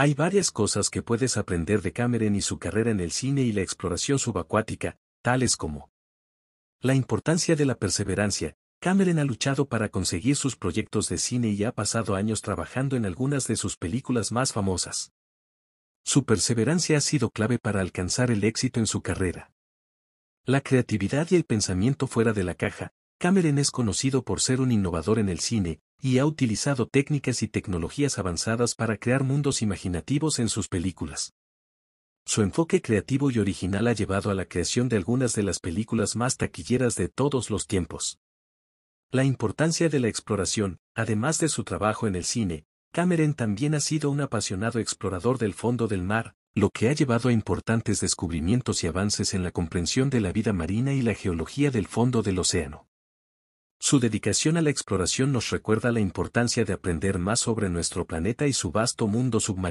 Hay varias cosas que puedes aprender de Cameron y su carrera en el cine y la exploración subacuática, tales como la importancia de la perseverancia. Cameron ha luchado para conseguir sus proyectos de cine y ha pasado años trabajando en algunas de sus películas más famosas. Su perseverancia ha sido clave para alcanzar el éxito en su carrera. La creatividad y el pensamiento fuera de la caja, Cameron es conocido por ser un innovador en el cine, y ha utilizado técnicas y tecnologías avanzadas para crear mundos imaginativos en sus películas. Su enfoque creativo y original ha llevado a la creación de algunas de las películas más taquilleras de todos los tiempos. La importancia de la exploración, además de su trabajo en el cine, Cameron también ha sido un apasionado explorador del fondo del mar, lo que ha llevado a importantes descubrimientos y avances en la comprensión de la vida marina y la geología del fondo del océano. Su dedicación a la exploración nos recuerda la importancia de aprender más sobre nuestro planeta y su vasto mundo submarino.